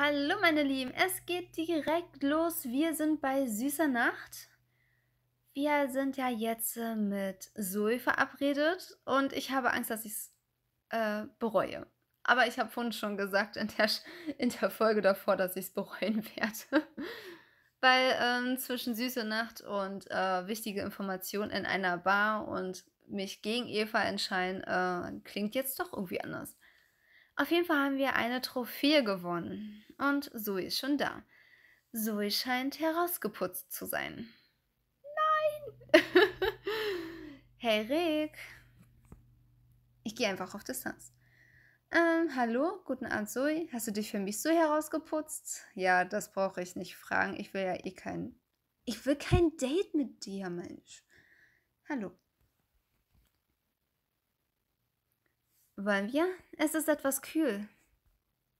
Hallo meine Lieben, es geht direkt los. Wir sind bei Süßer Nacht. Wir sind ja jetzt äh, mit Zoe verabredet und ich habe Angst, dass ich es äh, bereue. Aber ich habe vorhin schon gesagt in der, in der Folge davor, dass ich es bereuen werde. Weil ähm, zwischen Süße Nacht und äh, wichtige Informationen in einer Bar und mich gegen Eva entscheiden, äh, klingt jetzt doch irgendwie anders. Auf jeden Fall haben wir eine Trophäe gewonnen. Und Zoe ist schon da. Zoe scheint herausgeputzt zu sein. Nein! hey Rick! Ich gehe einfach auf Distanz. Ähm, hallo, guten Abend Zoe. Hast du dich für mich so herausgeputzt? Ja, das brauche ich nicht fragen. Ich will ja eh kein. Ich will kein Date mit dir, Mensch. Hallo. Wollen wir? Es ist etwas kühl.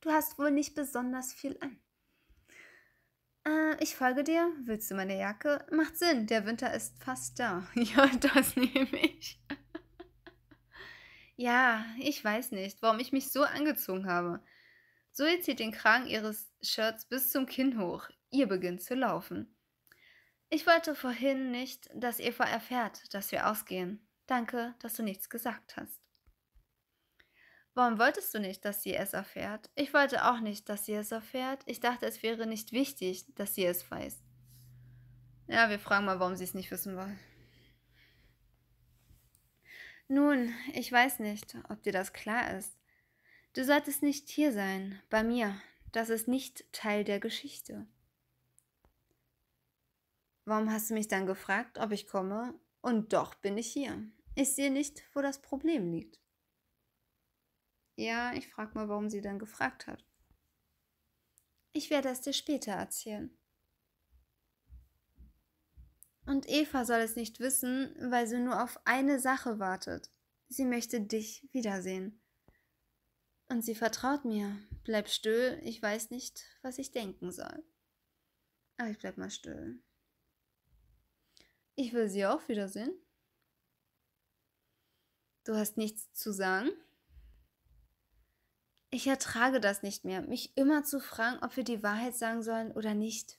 Du hast wohl nicht besonders viel an. Äh, ich folge dir. Willst du meine Jacke? Macht Sinn, der Winter ist fast da. Ja, das nehme ich. ja, ich weiß nicht, warum ich mich so angezogen habe. Zoe zieht den Kragen ihres Shirts bis zum Kinn hoch. Ihr beginnt zu laufen. Ich wollte vorhin nicht, dass Eva erfährt, dass wir ausgehen. Danke, dass du nichts gesagt hast. Warum wolltest du nicht, dass sie es erfährt? Ich wollte auch nicht, dass sie es erfährt. Ich dachte, es wäre nicht wichtig, dass sie es weiß. Ja, wir fragen mal, warum sie es nicht wissen wollen. Nun, ich weiß nicht, ob dir das klar ist. Du solltest nicht hier sein, bei mir. Das ist nicht Teil der Geschichte. Warum hast du mich dann gefragt, ob ich komme? Und doch bin ich hier. Ich sehe nicht, wo das Problem liegt. Ja, ich frag mal, warum sie dann gefragt hat. Ich werde es dir später erzählen. Und Eva soll es nicht wissen, weil sie nur auf eine Sache wartet. Sie möchte dich wiedersehen. Und sie vertraut mir. Bleib still, ich weiß nicht, was ich denken soll. Aber ich bleib mal still. Ich will sie auch wiedersehen. Du hast nichts zu sagen? Ich ertrage das nicht mehr, mich immer zu fragen, ob wir die Wahrheit sagen sollen oder nicht.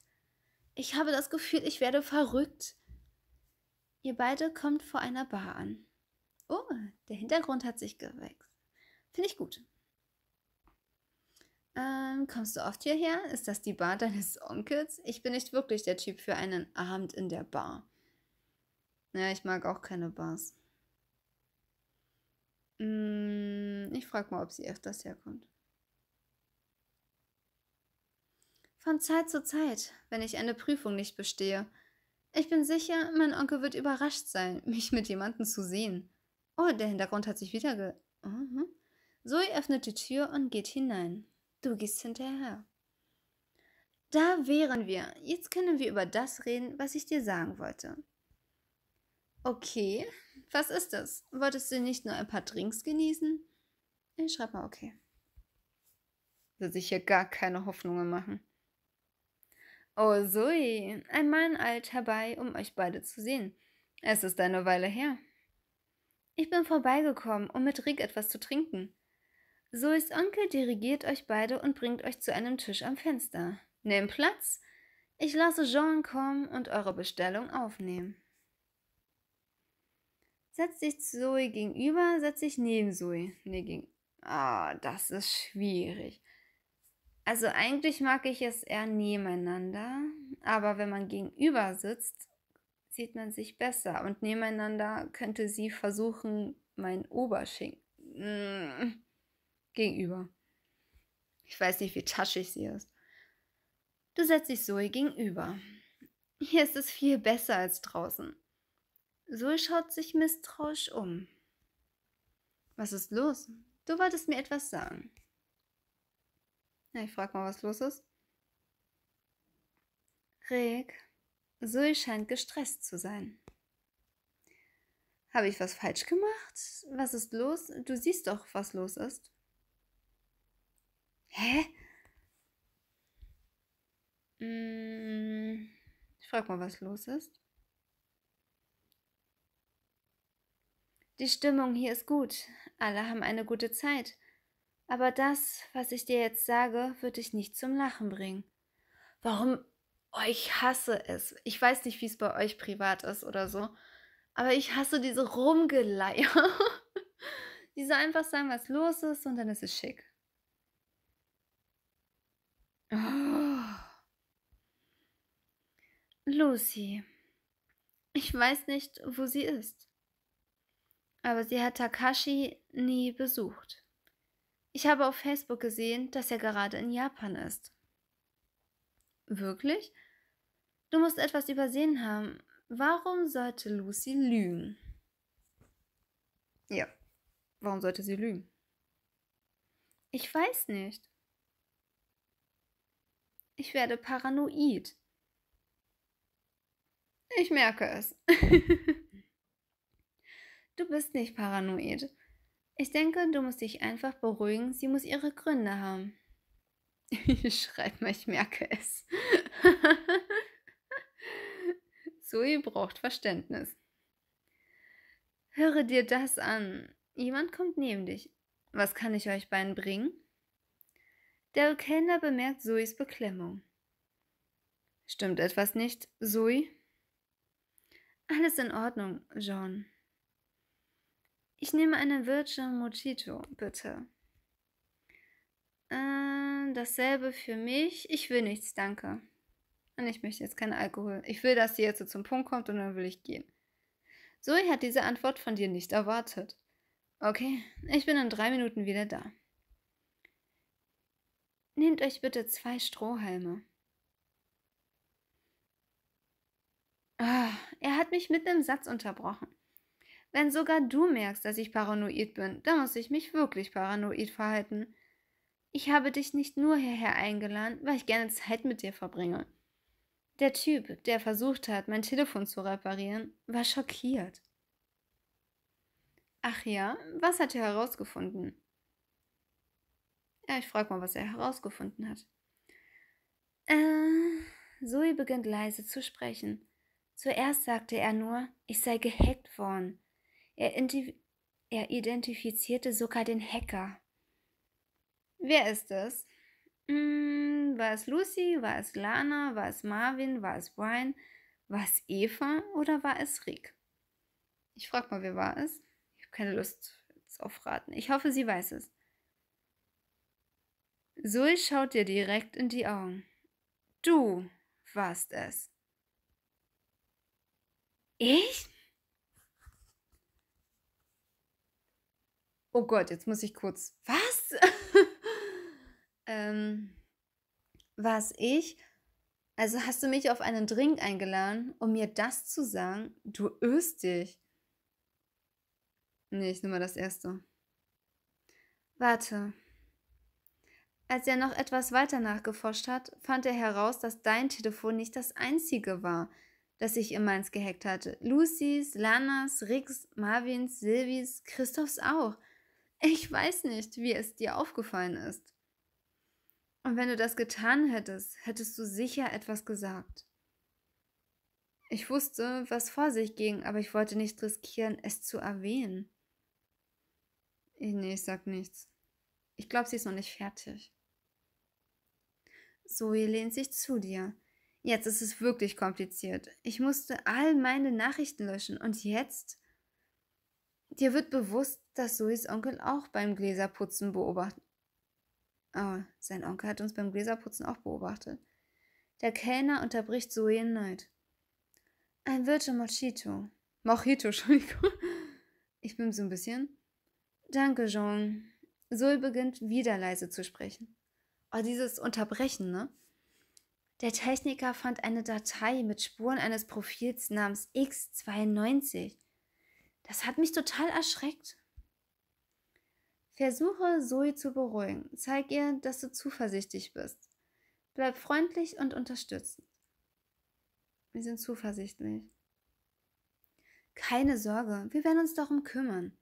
Ich habe das Gefühl, ich werde verrückt. Ihr beide kommt vor einer Bar an. Oh, der Hintergrund hat sich gewechselt. Finde ich gut. Ähm, kommst du oft hierher? Ist das die Bar deines Onkels? Ich bin nicht wirklich der Typ für einen Abend in der Bar. Ja, ich mag auch keine Bars. Mm, ich frage mal, ob sie öfters herkommt. Von Zeit zu Zeit, wenn ich eine Prüfung nicht bestehe. Ich bin sicher, mein Onkel wird überrascht sein, mich mit jemandem zu sehen. Oh, der Hintergrund hat sich wieder ge. Mhm. Zoe öffnet die Tür und geht hinein. Du gehst hinterher. Da wären wir. Jetzt können wir über das reden, was ich dir sagen wollte. Okay, was ist das? Wolltest du nicht nur ein paar Drinks genießen? Ich schreibe mal okay. Will sich hier gar keine Hoffnungen machen. Oh, Zoe, ein Mann eilt herbei, um euch beide zu sehen. Es ist eine Weile her. Ich bin vorbeigekommen, um mit Rick etwas zu trinken. Zoes Onkel dirigiert euch beide und bringt euch zu einem Tisch am Fenster. Nehmt Platz. Ich lasse Jean kommen und eure Bestellung aufnehmen. Setz dich Zoe gegenüber, setz dich neben Zoe. Nee, gegen. Ah, das ist schwierig. Also eigentlich mag ich es eher nebeneinander, aber wenn man gegenüber sitzt, sieht man sich besser und nebeneinander könnte sie versuchen, mein Oberschenkel mm, gegenüber. Ich weiß nicht, wie taschig sie ist. Du setzt dich Zoe gegenüber. Hier ist es viel besser als draußen. Sul schaut sich misstrauisch um. Was ist los? Du wolltest mir etwas sagen. Na, ich frag mal, was los ist. Rick, Zoe scheint gestresst zu sein. Habe ich was falsch gemacht? Was ist los? Du siehst doch, was los ist. Hä? Hm, ich frag mal, was los ist. Die Stimmung hier ist gut, alle haben eine gute Zeit. Aber das, was ich dir jetzt sage, wird dich nicht zum Lachen bringen. Warum? Oh, ich hasse es. Ich weiß nicht, wie es bei euch privat ist oder so. Aber ich hasse diese Rumgeleier. die soll einfach sagen, was los ist und dann ist es schick. Oh. Lucy. Ich weiß nicht, wo sie ist aber sie hat Takashi nie besucht. Ich habe auf Facebook gesehen, dass er gerade in Japan ist. Wirklich? Du musst etwas übersehen haben. Warum sollte Lucy lügen? Ja, warum sollte sie lügen? Ich weiß nicht. Ich werde paranoid. Ich merke es. Du bist nicht paranoid. Ich denke, du musst dich einfach beruhigen, sie muss ihre Gründe haben. Ich schreibe mal, ich merke es. Zoe braucht Verständnis. Höre dir das an. Jemand kommt neben dich. Was kann ich euch beiden bringen? Der Kellner bemerkt Zoes Beklemmung. Stimmt etwas nicht, Zoe? Alles in Ordnung, Jean. Ich nehme eine Virgin Mojito, bitte. Äh, dasselbe für mich. Ich will nichts, danke. Und ich möchte jetzt keinen Alkohol. Ich will, dass sie jetzt so zum Punkt kommt und dann will ich gehen. Zoe hat diese Antwort von dir nicht erwartet. Okay, ich bin in drei Minuten wieder da. Nehmt euch bitte zwei Strohhalme. Oh, er hat mich mit einem Satz unterbrochen. Wenn sogar du merkst, dass ich paranoid bin, dann muss ich mich wirklich paranoid verhalten. Ich habe dich nicht nur hierher eingeladen, weil ich gerne Zeit mit dir verbringe. Der Typ, der versucht hat, mein Telefon zu reparieren, war schockiert. Ach ja, was hat er herausgefunden? Ja, ich frage mal, was er herausgefunden hat. Äh, Zoe beginnt leise zu sprechen. Zuerst sagte er nur, ich sei gehackt worden. Er, er identifizierte sogar den Hacker. Wer ist es? Hm, war es Lucy? War es Lana? War es Marvin? War es Brian? War es Eva oder war es Rick? Ich frag mal, wer war es? Ich habe keine Lust auf Raten. Ich hoffe, sie weiß es. Zoe schaut dir direkt in die Augen. Du warst es. Ich? oh Gott, jetzt muss ich kurz. Was? ähm, was ich? Also hast du mich auf einen Drink eingeladen, um mir das zu sagen? Du irrst dich. Nee, ich nehme mal das erste. Warte. Als er noch etwas weiter nachgeforscht hat, fand er heraus, dass dein Telefon nicht das einzige war, das ich in Mainz gehackt hatte. Lucys, Lanas, Ricks, Marvins, Silvis, Christophs auch. Ich weiß nicht, wie es dir aufgefallen ist. Und wenn du das getan hättest, hättest du sicher etwas gesagt. Ich wusste, was vor sich ging, aber ich wollte nicht riskieren, es zu erwähnen. nee, ich sag nichts. Ich glaube, sie ist noch nicht fertig. Zoe lehnt sich zu dir. Jetzt ist es wirklich kompliziert. Ich musste all meine Nachrichten löschen und jetzt? Dir wird bewusst, dass Suis Onkel auch beim Gläserputzen beobachtet. Oh, ah, sein Onkel hat uns beim Gläserputzen auch beobachtet. Der Kellner unterbricht Zoe in Neid. Ein Virgin Mojito. Mojito, Entschuldigung. Ich bin so ein bisschen. Danke, Jean. Zoe beginnt wieder leise zu sprechen. Oh, dieses Unterbrechen, ne? Der Techniker fand eine Datei mit Spuren eines Profils namens X92. Das hat mich total erschreckt. Versuche, Zoe zu beruhigen. Zeig ihr, dass du zuversichtlich bist. Bleib freundlich und unterstützend. Wir sind zuversichtlich. Keine Sorge, wir werden uns darum kümmern.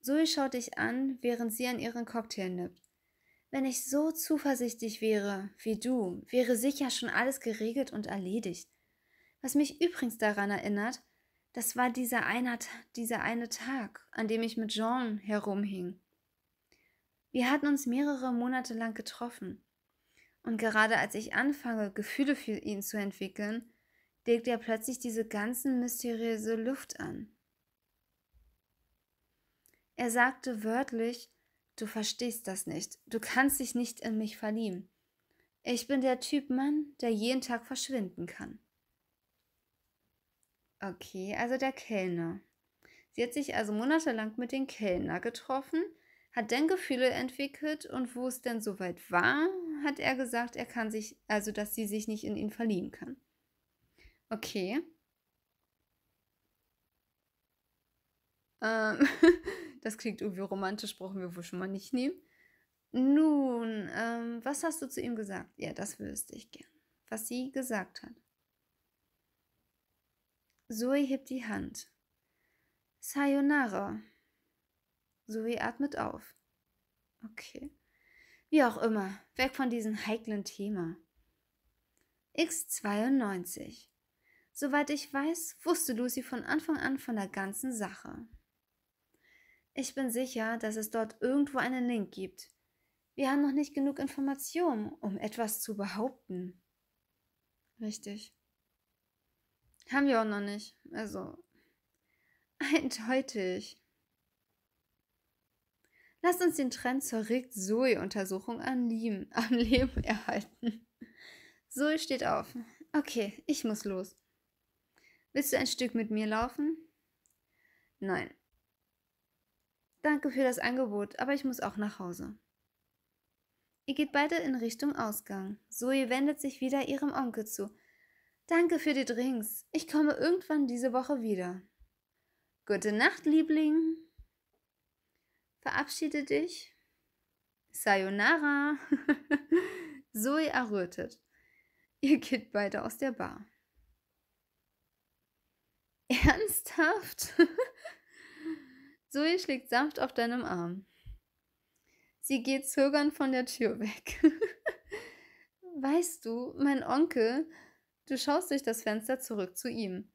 Zoe schaut dich an, während sie an ihren Cocktail nippt. Wenn ich so zuversichtlich wäre wie du, wäre sicher schon alles geregelt und erledigt. Was mich übrigens daran erinnert, das war dieser eine, dieser eine Tag, an dem ich mit Jean herumhing. Wir hatten uns mehrere Monate lang getroffen. Und gerade als ich anfange, Gefühle für ihn zu entwickeln, legt er plötzlich diese ganzen mysteriöse Luft an. Er sagte wörtlich, du verstehst das nicht, du kannst dich nicht in mich verlieben. Ich bin der Typ Mann, der jeden Tag verschwinden kann. Okay, also der Kellner. Sie hat sich also monatelang mit dem Kellner getroffen hat denn Gefühle entwickelt und wo es denn soweit war, hat er gesagt, er kann sich, also dass sie sich nicht in ihn verlieben kann. Okay. Ähm, das klingt irgendwie romantisch, brauchen wir wohl schon mal nicht nehmen. Nun, ähm, was hast du zu ihm gesagt? Ja, das wüsste ich gern. Was sie gesagt hat. Zoe hebt die Hand. Sayonara. Zoe atmet auf. Okay. Wie auch immer, weg von diesem heiklen Thema. X92. Soweit ich weiß, wusste Lucy von Anfang an von der ganzen Sache. Ich bin sicher, dass es dort irgendwo einen Link gibt. Wir haben noch nicht genug Informationen, um etwas zu behaupten. Richtig. Haben wir auch noch nicht. Also. Eindeutig. Lasst uns den Trend zur Rick Zoe Untersuchung an Leben, am Leben erhalten. Zoe steht auf. Okay, ich muss los. Willst du ein Stück mit mir laufen? Nein. Danke für das Angebot, aber ich muss auch nach Hause. Ihr geht beide in Richtung Ausgang. Zoe wendet sich wieder ihrem Onkel zu. Danke für die Drinks. Ich komme irgendwann diese Woche wieder. Gute Nacht, Liebling. Verabschiede dich. Sayonara. Zoe errötet. Ihr geht beide aus der Bar. Ernsthaft? Zoe schlägt sanft auf deinem Arm. Sie geht zögernd von der Tür weg. weißt du, mein Onkel, du schaust durch das Fenster zurück zu ihm.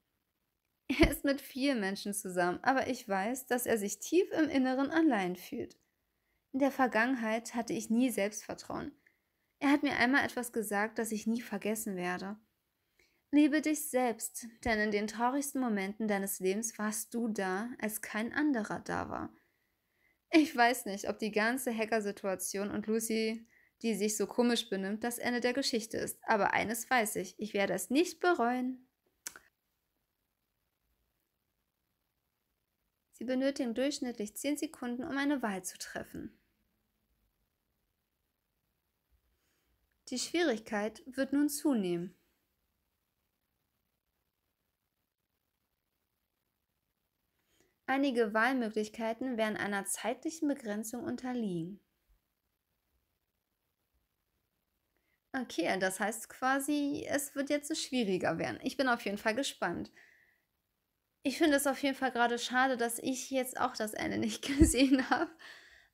Er ist mit vielen Menschen zusammen, aber ich weiß, dass er sich tief im Inneren allein fühlt. In der Vergangenheit hatte ich nie Selbstvertrauen. Er hat mir einmal etwas gesagt, das ich nie vergessen werde. Liebe dich selbst, denn in den traurigsten Momenten deines Lebens warst du da, als kein anderer da war. Ich weiß nicht, ob die ganze Hacker-Situation und Lucy, die sich so komisch benimmt, das Ende der Geschichte ist, aber eines weiß ich, ich werde es nicht bereuen. Sie benötigen durchschnittlich 10 Sekunden, um eine Wahl zu treffen. Die Schwierigkeit wird nun zunehmen. Einige Wahlmöglichkeiten werden einer zeitlichen Begrenzung unterliegen. Okay, das heißt quasi, es wird jetzt schwieriger werden. Ich bin auf jeden Fall gespannt ich finde es auf jeden Fall gerade schade, dass ich jetzt auch das Ende nicht gesehen habe.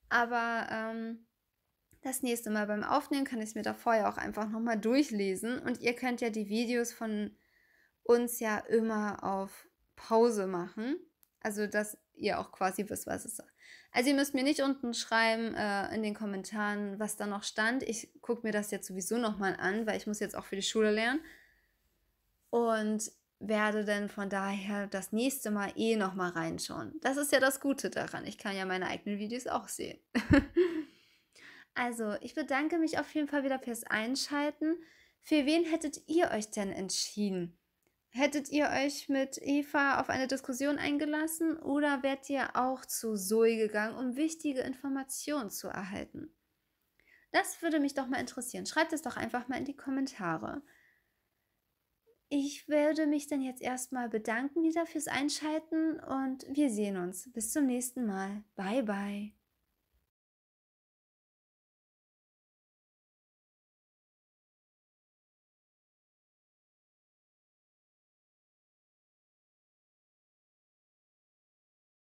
Aber ähm, das nächste Mal beim Aufnehmen kann ich es mir da vorher auch einfach nochmal durchlesen. Und ihr könnt ja die Videos von uns ja immer auf Pause machen. Also, dass ihr auch quasi wisst, was es ist. Also, ihr müsst mir nicht unten schreiben äh, in den Kommentaren, was da noch stand. Ich gucke mir das jetzt sowieso nochmal an, weil ich muss jetzt auch für die Schule lernen. Und werde denn von daher das nächste Mal eh nochmal reinschauen. Das ist ja das Gute daran. Ich kann ja meine eigenen Videos auch sehen. also, ich bedanke mich auf jeden Fall wieder fürs Einschalten. Für wen hättet ihr euch denn entschieden? Hättet ihr euch mit Eva auf eine Diskussion eingelassen oder wärt ihr auch zu Zoe gegangen, um wichtige Informationen zu erhalten? Das würde mich doch mal interessieren. Schreibt es doch einfach mal in die Kommentare. Ich werde mich dann jetzt erstmal bedanken wieder fürs Einschalten und wir sehen uns. Bis zum nächsten Mal. Bye, bye.